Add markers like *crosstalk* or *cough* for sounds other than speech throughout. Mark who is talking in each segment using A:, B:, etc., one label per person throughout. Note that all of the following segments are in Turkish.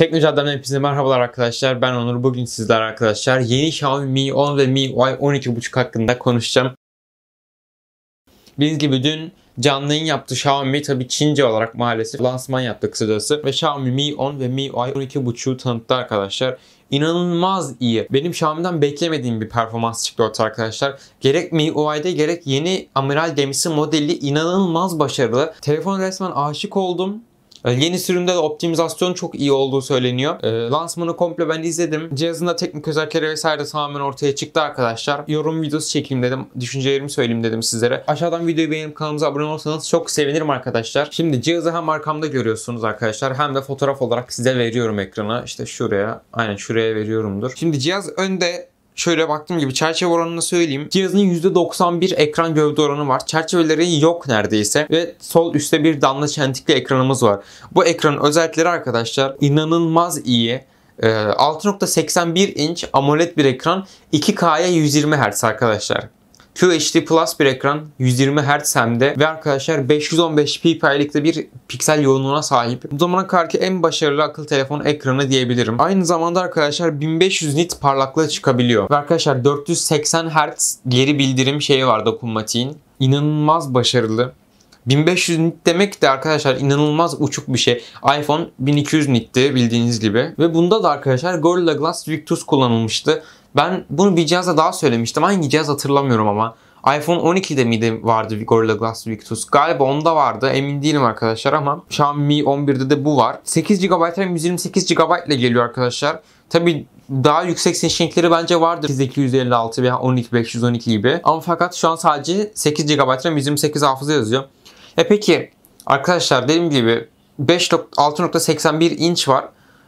A: Teknoloji Adam'dan hepinize merhabalar arkadaşlar. Ben Onur. Bugün sizler arkadaşlar yeni Xiaomi Mi 10 ve Mi UI 12.5 hakkında konuşacağım. Bildiğiniz gibi dün canlı yayın yaptı Xiaomi. tabi Çince olarak maalesef lansman yaptı kısacası. Ve Xiaomi Mi 10 ve Mi UI 12.5'u tanıttı arkadaşlar. İnanılmaz iyi. Benim Xiaomi'den beklemediğim bir performans çıktı ortaya arkadaşlar. Gerek Mi UI'de gerek yeni amiral gemisi modeli inanılmaz başarılı. Telefon resmen aşık oldum. Ee, yeni sürümde de optimizasyon çok iyi olduğu söyleniyor. E, lansmanı komple ben izledim. Cihazında teknik özellikleri vesaire tamamen ortaya çıktı arkadaşlar. Yorum videosu çekeyim dedim. Düşüncelerimi söyleyeyim dedim sizlere. Aşağıdan videoyu beğenip kanalımıza abone olursanız çok sevinirim arkadaşlar. Şimdi cihazı hem arkamda görüyorsunuz arkadaşlar hem de fotoğraf olarak size veriyorum ekranı. İşte şuraya aynen şuraya veriyorumdur. Şimdi cihaz önde Şöyle baktığım gibi çerçeve oranını söyleyeyim. Cihazın %91 ekran gövde oranı var. Çerçeveleri yok neredeyse. Ve sol üstte bir damla çentikli ekranımız var. Bu ekranın özellikleri arkadaşlar inanılmaz iyi. 6.81 ee, inç AMOLED bir ekran 2K'ya 120 Hz arkadaşlar. QHD Plus bir ekran 120 Hz hemde ve arkadaşlar 515p paylıklı bir piksel yoğunluğuna sahip. Bu zamana kadarki en başarılı akıllı telefon ekranı diyebilirim. Aynı zamanda arkadaşlar 1500 nit parlaklığı çıkabiliyor. Ve arkadaşlar 480 Hz geri bildirim şeyi var dokunmatiğin. İnanılmaz başarılı. 1500 nit demek de arkadaşlar inanılmaz uçuk bir şey. iPhone 1200 nitti bildiğiniz gibi. Ve bunda da arkadaşlar Gorilla Glass Victus kullanılmıştı. Ben bunu bir cihazda daha söylemiştim. Hangi cihaz hatırlamıyorum ama. iPhone 12'de miydi vardı Gorilla Glass Victus? Galiba onda vardı. Emin değilim arkadaşlar ama Xiaomi 11'de de bu var. 8 GB RAM 128 GB ile geliyor arkadaşlar. Tabi daha yüksek seçenekleri bence vardır. 256 veya 12512 gibi. Ama fakat şu an sadece 8 GB RAM 128 hafıza yazıyor. E peki arkadaşlar dediğim gibi 5.6.81 inç var.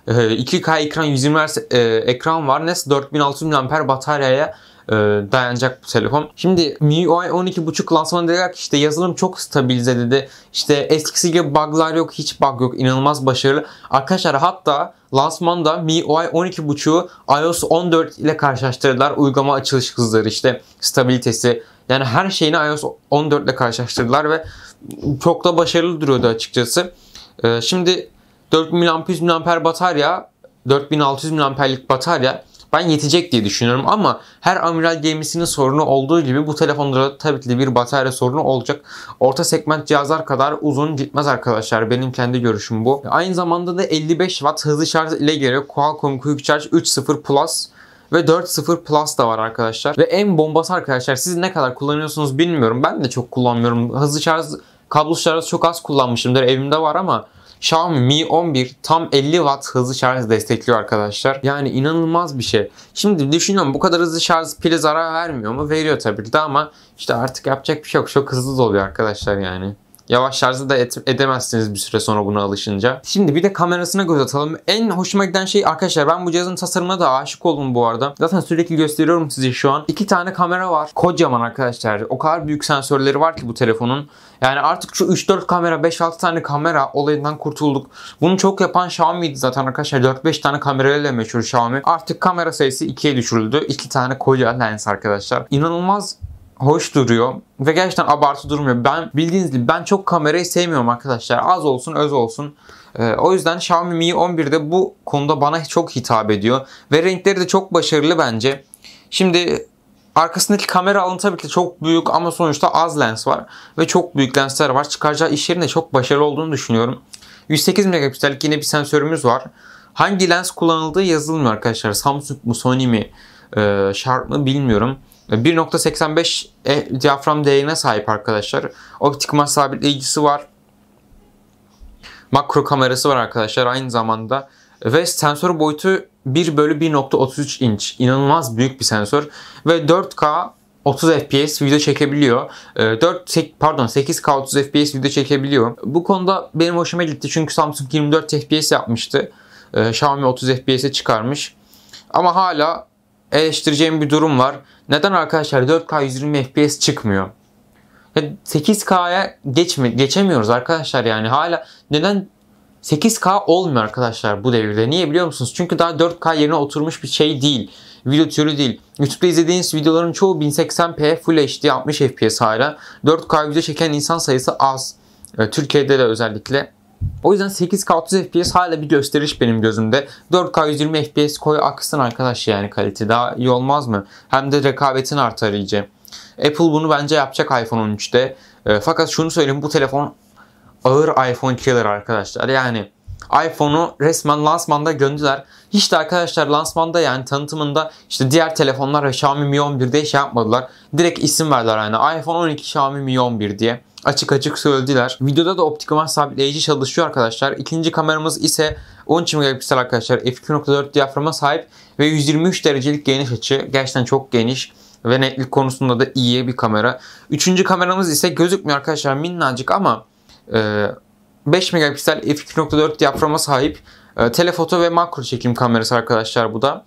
A: 2K ee, ekran 120 Hz e, ekran var. NES 4600 mAh bataryaya e, dayanacak bu telefon. Şimdi MIUI 12.5 lansmanı dediler işte yazılım çok stabilize dedi. İşte eskisi gibi bug'lar yok, hiç bug yok. inanılmaz başarılı. Arkadaşlar hatta lansmanda MIUI 12.5'u iOS 14 ile karşılaştırdılar. Uygulama açılış hızları işte stabilitesi yani her şeyini iOS 14 ile karşılaştırdılar ve çok da başarılı duruyordu açıkçası. Ee, şimdi 4600 mAh batarya, 4600 mAh'lik batarya ben yetecek diye düşünüyorum ama her amiral gemisinin sorunu olduğu gibi bu telefonda da tabii ki bir batarya sorunu olacak. Orta segment cihazlar kadar uzun gitmez arkadaşlar. Benim kendi görüşüm bu. Aynı zamanda da 55 watt hızlı şarj ile geliyor. Qualcomm Quick Charge 3.0 Plus ve 4.0 Plus da var arkadaşlar. Ve en bombası arkadaşlar siz ne kadar kullanıyorsunuz bilmiyorum. Ben de çok kullanmıyorum. Hızlı şarj, kablosuz şarj çok az kullanmışımdır. Evimde var ama Xiaomi Mi 11 tam 50 watt hızlı şarj destekliyor arkadaşlar. Yani inanılmaz bir şey. Şimdi düşünüyorum bu kadar hızlı şarj pili zarar vermiyor mu? Veriyor tabii ki de ama işte artık yapacak bir şey yok. Çok hızlı doluyor arkadaşlar yani. Yavaş şarjı da et, edemezsiniz bir süre sonra buna alışınca. Şimdi bir de kamerasına göz atalım. En hoşuma giden şey arkadaşlar ben bu cihazın tasarımına da aşık oldum bu arada. Zaten sürekli gösteriyorum size şu an. İki tane kamera var. Kocaman arkadaşlar. O kadar büyük sensörleri var ki bu telefonun. Yani artık şu 3-4 kamera, 5-6 tane kamera olayından kurtulduk. Bunu çok yapan Xiaomi'ydi zaten arkadaşlar. 4-5 tane kamerayla meşhur Xiaomi. Artık kamera sayısı 2'ye düşürüldü. 2 tane koca lens arkadaşlar. İnanılmaz hoş duruyor ve gerçekten abartı durmuyor. Ben bildiğiniz gibi ben çok kamerayı sevmiyorum arkadaşlar. Az olsun öz olsun. Ee, o yüzden Xiaomi Mi 11'de bu konuda bana çok hitap ediyor. Ve renkleri de çok başarılı bence. Şimdi arkasındaki kamera alanı tabii ki çok büyük ama sonuçta az lens var. Ve çok büyük lensler var. Çıkaracağı iş yerinde çok başarılı olduğunu düşünüyorum. 108 megapiksellik yine bir sensörümüz var. Hangi lens kullanıldığı yazılmıyor arkadaşlar. Samsung mu Sony mi? E, Sharp mı bilmiyorum. 1.85 e, diyafram değerine sahip arkadaşlar. Optik mas sabitleyicisi var. Makro kamerası var arkadaşlar aynı zamanda. Ve sensör boyutu 1 bölü 1.33 inç. İnanılmaz büyük bir sensör. Ve 4K 30 FPS video çekebiliyor. 4 e, pardon 8K 30 FPS video çekebiliyor. Bu konuda benim hoşuma gitti çünkü Samsung 24 FPS yapmıştı. E, Xiaomi 30 FPS'e çıkarmış. Ama hala eleştireceğim bir durum var. Neden arkadaşlar 4K 120 FPS çıkmıyor? 8K'ya e, geçme, geçemiyoruz arkadaşlar yani hala neden 8K olmuyor arkadaşlar bu devirde. Niye biliyor musunuz? Çünkü daha 4K yerine oturmuş bir şey değil. Video türü değil. YouTube'da izlediğiniz videoların çoğu 1080p Full HD 60 FPS hala. 4K video çeken insan sayısı az. E, Türkiye'de de özellikle o yüzden 8K 30 FPS hala bir gösteriş benim gözümde. 4K 120 FPS koy aksın arkadaş yani kalite daha iyi olmaz mı? Hem de rekabetin artar iyice. Apple bunu bence yapacak iPhone 13'te. E, ee, fakat şunu söyleyeyim bu telefon ağır iPhone killer arkadaşlar. Yani iPhone'u resmen lansmanda gömdüler. Hiç de arkadaşlar lansmanda yani tanıtımında işte diğer telefonlar Xiaomi Mi 11 diye şey yapmadılar. Direkt isim verdiler yani iPhone 12 Xiaomi Mi 11 diye açık açık söylediler. Videoda da optikoman sabitleyici çalışıyor arkadaşlar. İkinci kameramız ise 13 megapiksel arkadaşlar. f2.4 diyaframa sahip ve 123 derecelik geniş açı. Gerçekten çok geniş ve netlik konusunda da iyi bir kamera. Üçüncü kameramız ise gözükmüyor arkadaşlar minnacık ama 5 e, megapiksel f2.4 diyaframa sahip e, telefoto ve makro çekim kamerası arkadaşlar bu da.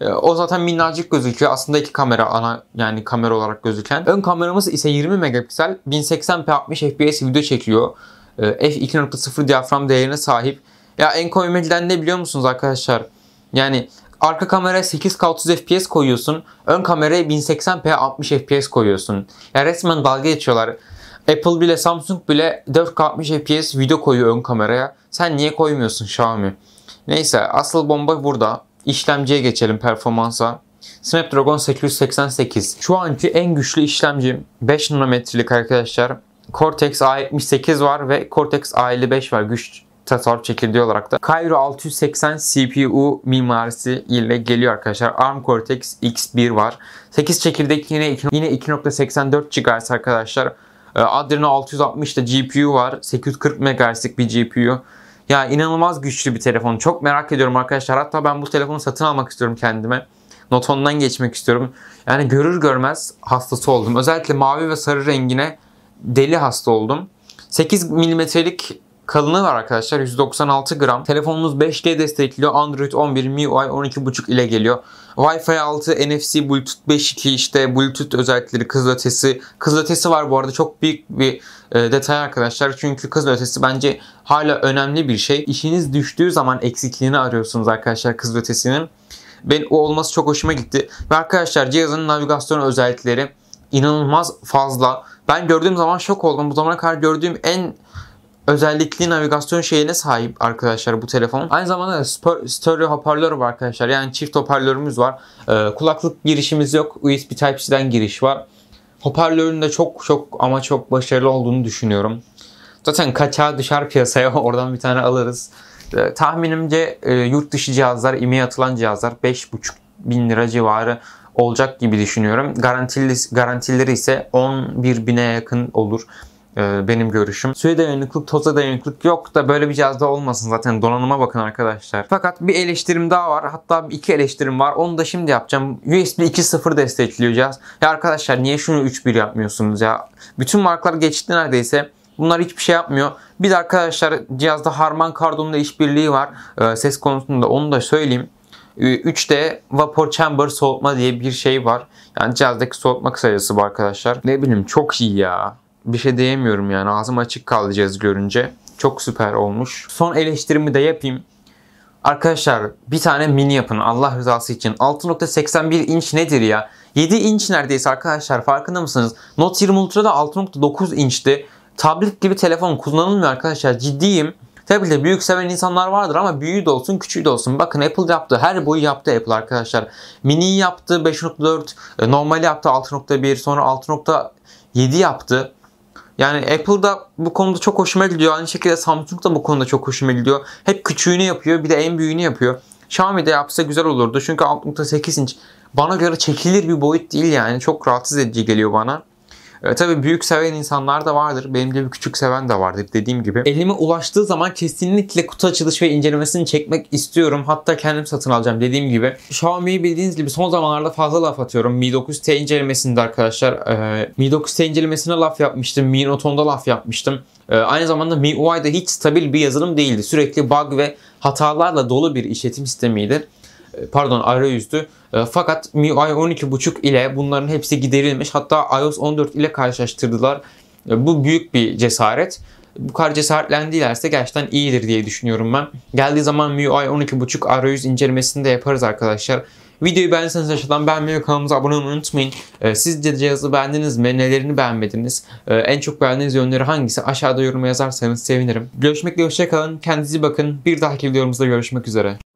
A: Ee, o zaten minnacık gözüküyor. Aslında iki kamera ana yani kamera olarak gözüken. Ön kameramız ise 20 megapiksel 1080p 60 fps video çekiyor. Ee, F2.0 diyafram değerine sahip. Ya en komikten ne biliyor musunuz arkadaşlar? Yani arka kameraya 8K 30 FPS koyuyorsun. Ön kameraya 1080p 60 FPS koyuyorsun. Ya resmen dalga geçiyorlar. Apple bile Samsung bile 4K 60 FPS video koyuyor ön kameraya. Sen niye koymuyorsun Xiaomi? Neyse asıl bomba burada. İşlemciye geçelim performansa. Snapdragon 888. Şu anki en güçlü işlemcim 5 nanometrelik arkadaşlar. Cortex A78 var ve Cortex A55 var güç tasarruf çekirdeği olarak da. Cairo 680 CPU mimarisi ile geliyor arkadaşlar. ARM Cortex X1 var. 8 çekirdek yine yine 2.84 GHz arkadaşlar. Ee, Adreno 660 da GPU var. 840 MHz'lik bir GPU. Ya inanılmaz güçlü bir telefon. Çok merak ediyorum arkadaşlar. Hatta ben bu telefonu satın almak istiyorum kendime. Notondan geçmek istiyorum. Yani görür görmez hastası oldum. Özellikle mavi ve sarı rengine deli hasta oldum. 8 milimetrelik Kalını var arkadaşlar 196 gram. telefonumuz 5G destekliyor. Android 11, MIUI 12.5 ile geliyor. Wi-Fi 6, NFC, Bluetooth 5.2 işte Bluetooth özellikleri, kız ötesi. Kız ötesi var bu arada çok büyük bir e, detay arkadaşlar. Çünkü kız ötesi bence hala önemli bir şey. İşiniz düştüğü zaman eksikliğini arıyorsunuz arkadaşlar kız ötesinin. Ben o olması çok hoşuma gitti. Ve arkadaşlar cihazın navigasyon özellikleri inanılmaz fazla. Ben gördüğüm zaman şok oldum. Bu zamana kadar gördüğüm en özellikli navigasyon şeyine sahip arkadaşlar bu telefon. Aynı zamanda stereo hoparlör var arkadaşlar. Yani çift hoparlörümüz var. Ee, kulaklık girişimiz yok. USB Type-C'den giriş var. Hoparlörün de çok çok ama çok başarılı olduğunu düşünüyorum. Zaten kaçağı dışarı piyasaya *laughs* oradan bir tane alırız. Ee, tahminimce e, yurt dışı cihazlar, IMEI e atılan cihazlar 5,5 bin lira civarı olacak gibi düşünüyorum. Garantili, garantileri ise 11 bine yakın olur. Ee, benim görüşüm. Suya dayanıklık, toza dayanıklık yok da böyle bir cihazda olmasın zaten donanıma bakın arkadaşlar. Fakat bir eleştirim daha var. Hatta iki eleştirim var. Onu da şimdi yapacağım. USB 2.0 destekliyor cihaz. Ya arkadaşlar niye şunu 3.1 yapmıyorsunuz ya? Bütün markalar geçti neredeyse. Bunlar hiçbir şey yapmıyor. Biz arkadaşlar cihazda Harman Kardon'la işbirliği var. Ee, ses konusunda onu da söyleyeyim. 3'te ee, vapor chamber soğutma diye bir şey var. Yani cihazdaki soğutma kısacası bu arkadaşlar. Ne bileyim çok iyi ya bir şey diyemiyorum yani. Ağzım açık kalacağız görünce. Çok süper olmuş. Son eleştirimi de yapayım. Arkadaşlar bir tane mini yapın Allah rızası için. 6.81 inç nedir ya? 7 inç neredeyse arkadaşlar farkında mısınız? Note 20 Ultra'da 6.9 inçti. Tablet gibi telefon kullanılmıyor arkadaşlar ciddiyim. Tabii de büyük seven insanlar vardır ama büyüğü de olsun küçüğü de olsun. Bakın Apple yaptı. Her boyu yaptı Apple arkadaşlar. Mini yaptı 5.4, e, normal yaptı 6.1, sonra 6.7 yaptı. Yani Apple'da bu konuda çok hoşuma gidiyor. Aynı şekilde Samsung da bu konuda çok hoşuma gidiyor. Hep küçüğünü yapıyor bir de en büyüğünü yapıyor. Xiaomi de yapsa güzel olurdu. Çünkü 6.8 inç bana göre çekilir bir boyut değil yani. Çok rahatsız edici geliyor bana. E, tabii büyük seven insanlar da vardır. Benim de bir küçük seven de vardır dediğim gibi. Elime ulaştığı zaman kesinlikle kutu açılış ve incelemesini çekmek istiyorum. Hatta kendim satın alacağım dediğim gibi. Xiaomi'yi bildiğiniz gibi son zamanlarda fazla laf atıyorum. Mi 9T incelemesinde arkadaşlar. E, Mi 9T incelemesine laf yapmıştım. Mi Note 10'da laf yapmıştım. E, aynı zamanda MIUI'da hiç stabil bir yazılım değildi. Sürekli bug ve hatalarla dolu bir işletim sistemiydi pardon arayüzdü. E, fakat MIUI 12.5 ile bunların hepsi giderilmiş. Hatta iOS 14 ile karşılaştırdılar. E, bu büyük bir cesaret. Bu kadar cesaretlendilerse gerçekten iyidir diye düşünüyorum ben. Geldiği zaman MIUI 12.5 arayüz incelemesini de yaparız arkadaşlar. Videoyu beğendiyseniz aşağıdan beğenmeyi kanalımıza abone olmayı unutmayın. E, Sizce cihazı beğendiniz mi? Nelerini beğenmediniz? E, en çok beğendiğiniz yönleri hangisi? Aşağıda yoruma yazarsanız sevinirim. Görüşmekle hoşçakalın. Kendinize bakın. Bir dahaki videomuzda görüşmek üzere.